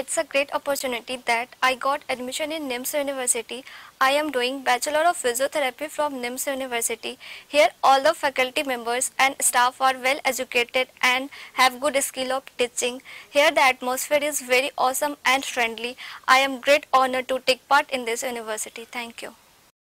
it's a great opportunity that I got admission in NIMS University. I am doing Bachelor of Physiotherapy from NIMS University. Here all the faculty members and staff are well educated and have good skill of teaching. Here the atmosphere is very awesome and friendly. I am great honor to take part in this university. Thank you.